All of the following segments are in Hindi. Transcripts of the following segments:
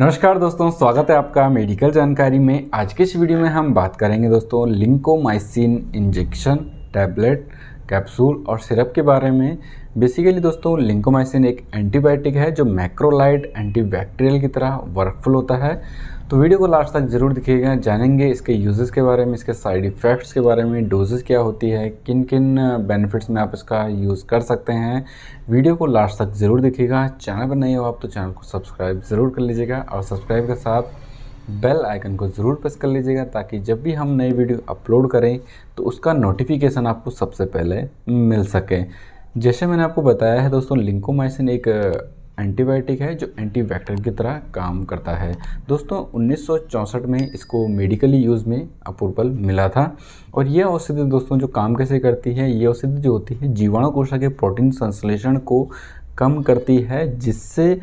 नमस्कार दोस्तों स्वागत है आपका मेडिकल जानकारी में आज के इस वीडियो में हम बात करेंगे दोस्तों लिंकोमाइसिन इंजेक्शन टैबलेट कैप्सूल और सिरप के बारे में बेसिकली दोस्तों लिंकोमाइसिन एक एंटीबायोटिक है जो मैक्रोलाइट एंटीबैक्टीरियल की तरह वर्कफुल होता है तो वीडियो को लास्ट तक ज़रूर दिखिएगा जानेंगे इसके यूजेस के बारे में इसके साइड इफ़ेक्ट्स के बारे में डोजेस क्या होती है किन किन बेनिफिट्स में आप इसका यूज़ कर सकते हैं वीडियो को लास्ट तक ज़रूर दिखिएगा चैनल पर नहीं हो आप तो चैनल को सब्सक्राइब ज़रूर कर लीजिएगा और सब्सक्राइब के साथ बेल आइकन को ज़रूर प्रेस कर लीजिएगा ताकि जब भी हम नई वीडियो अपलोड करें तो उसका नोटिफिकेशन आपको सबसे पहले मिल सके जैसे मैंने आपको बताया है दोस्तों लिंकोमाइसिन एक एंटीबायोटिक है जो एंटीवेक्टर की तरह काम करता है दोस्तों 1964 में इसको मेडिकली यूज़ में अप्रूवल मिला था और यह औषधि दोस्तों जो काम कैसे करती है ये औषधि जो होती है जीवाणु कोशा के प्रोटीन संश्लेषण को कम करती है जिससे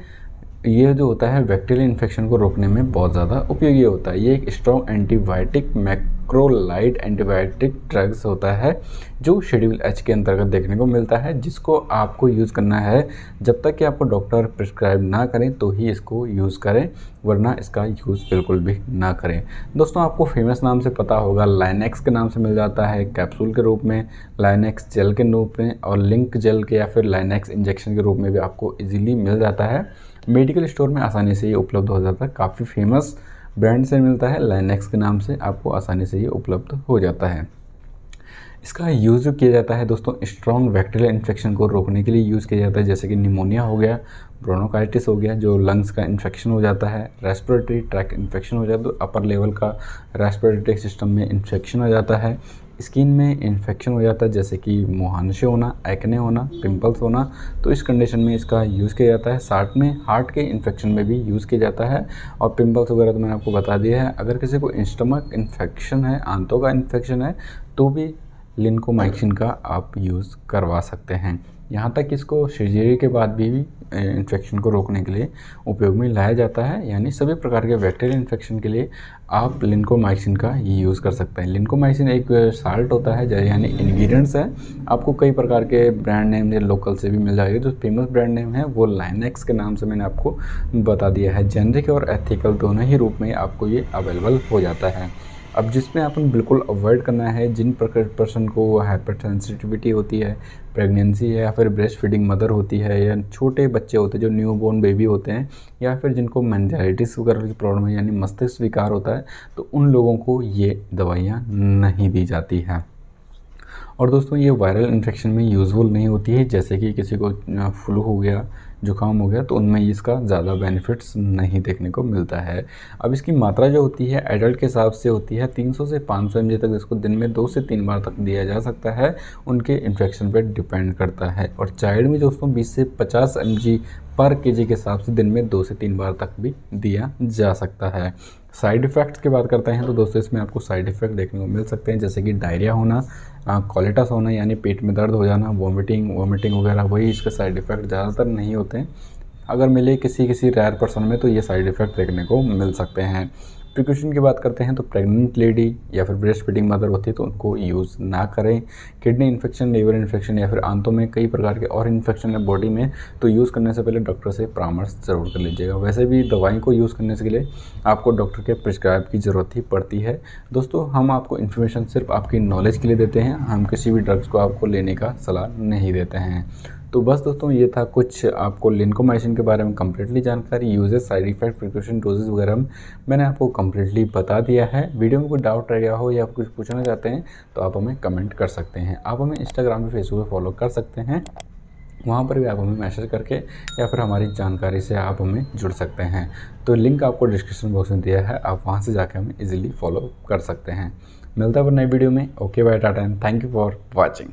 ये जो होता है बैक्टीरियल इन्फेक्शन को रोकने में बहुत ज़्यादा उपयोगी होता है ये एक strong antibiotic macrolide antibiotic drugs होता है जो शेड्यूल एच के अंतर्गत देखने को मिलता है जिसको आपको यूज़ करना है जब तक कि आपको डॉक्टर प्रिस्क्राइब ना करें तो ही इसको यूज़ करें वरना इसका यूज़ बिल्कुल भी ना करें दोस्तों आपको फेमस नाम से पता होगा लाइनेक्स के नाम से मिल जाता है कैप्सूल के रूप में लाइनेक्स जेल के रूप में और लिंक जेल के या फिर लाइनेक्स इंजेक्शन के रूप में भी आपको ईजिली मिल जाता है मेडिकल स्टोर में आसानी से ये उपलब्ध हो जाता है काफ़ी फेमस ब्रांड से मिलता है लाइनेक्स के नाम से आपको आसानी से ये उपलब्ध हो जाता है इसका यूज़ जो किया जाता है दोस्तों स्ट्रॉन्ग बैक्टीरियल इन्फेक्शन को रोकने के लिए यूज़ किया जाता है जैसे कि निमोनिया हो गया ब्रोनोकाइटिस हो गया जो लंग्स का इन्फेक्शन हो जाता है रेस्पिरेटरी ट्रैक इन्फेक्शन हो जाता है तो अपर लेवल का रेस्पिरेटरी सिस्टम में इन्फेक्शन हो जाता है स्किन में इन्फेक्शन हो जाता है जैसे कि मुहानशे होना एक्ने होना पिंपल्स होना तो इस कंडीशन में इसका यूज़ किया जाता है साथ में हार्ट के इन्फेक्शन में भी यूज़ किया जाता है और पिंपल्स वगैरह तो मैंने आपको बता दिया है अगर किसी को स्टमक इन्फेक्शन है आंतों का इन्फेक्शन है तो भी लिनकोमाइक्सिन का आप यूज़ करवा सकते हैं यहाँ तक इसको सर्जरी के बाद भी इन्फेक्शन को रोकने के लिए उपयोग में लाया जाता है यानी सभी प्रकार के बैक्टीरियल इन्फेक्शन के लिए आप लिंकोमाइसिन का ये यूज़ कर सकते हैं लिंकोमाइसिन एक साल्ट होता है यानी इन्ग्रीडियंट्स है आपको कई प्रकार के ब्रांड नेम या लोकल से भी मिल जाएगी जो फेमस ब्रांड नेम है वो लाइनेक्स के नाम से मैंने आपको बता दिया है जेनरिक और एथिकल दोनों ही रूप में आपको ये अवेलेबल हो जाता है अब जिसमें अपन बिल्कुल अवॉइड करना है जिन प्रकार पर्सन को हाइपर सेंसिटिविटी होती है प्रेगनेंसी है या फिर ब्रेस्ट फीडिंग मदर होती है या छोटे बच्चे होते हैं जो न्यू बॉर्न बेबी होते हैं या फिर जिनको मैंजाइटिस वगैरह की प्रॉब्लम है यानी मस्तिष्क विकार होता है तो उन लोगों को ये दवाइयाँ नहीं दी जाती हैं और दोस्तों ये वायरल इन्फेक्शन में यूज़फुल नहीं होती है जैसे कि किसी को फ्लू हो गया जुकाम हो गया तो उनमें इसका ज़्यादा बेनिफिट्स नहीं देखने को मिलता है अब इसकी मात्रा जो होती है एडल्ट के हिसाब से होती है 300 से 500 सौ तक इसको दिन में दो से तीन बार तक दिया जा सकता है उनके इन्फेक्शन पर डिपेंड करता है और चाइल्ड में दोस्तों बीस से पचास एम पर के के हिसाब से दिन में दो से तीन बार तक भी दिया जा सकता है साइड इफ़ेक्ट्स की बात करते हैं तो दोस्तों इसमें आपको साइड इफ़ेक्ट देखने को मिल सकते हैं जैसे कि डायरिया होना कॉलेटस होना यानी पेट में दर्द हो जाना वॉमिटिंग वॉमिटिंग वगैरह वही इसके साइड इफ़ेक्ट ज़्यादातर नहीं होते हैं अगर मिले किसी किसी रेयर पर्सन में तो ये साइड इफ़ेक्ट देखने को मिल सकते हैं प्रिकॉशन की बात करते हैं तो प्रेग्नेंट लेडी या फिर ब्रेस्ट फीडिंग मदर होती है तो उनको यूज़ ना करें किडनी इन्फेक्शन लीवर इन्फेक्शन या फिर आंतों में कई प्रकार के और इन्फेक्शन है बॉडी में तो यूज़ करने से पहले डॉक्टर से परामर्श ज़रूर कर लीजिएगा वैसे भी दवाई को यूज़ करने के लिए आपको डॉक्टर के प्रिस्क्राइब की ज़रूरत ही पड़ती है दोस्तों हम आपको इन्फॉर्मेशन सिर्फ आपकी नॉलेज के लिए देते हैं हम किसी भी ड्रग्स को आपको लेने का सलाह नहीं देते हैं तो बस दोस्तों ये था कुछ आपको लिंकोमाइसिन के बारे में कम्प्लीटली जानकारी usages side effect precaution dosages वगैरह मैंने आपको कम्प्लीटली बता दिया है वीडियो में कोई डाउट रह गया हो या कुछ पूछना चाहते हैं तो आप हमें कमेंट कर सकते हैं आप हमें इंस्टाग्राम या फेसबुक पर फॉलो कर सकते हैं वहाँ पर भी आप हमें मैसेज करके या फिर हमारी जानकारी से आप हमें जुड़ सकते हैं तो लिंक आपको डिस्क्रिप्शन बॉक्स में दिया है आप वहाँ से जाके हमें इजीली फॉलो कर सकते हैं मिलता है नई वीडियो में okay bye tata and thank you for watching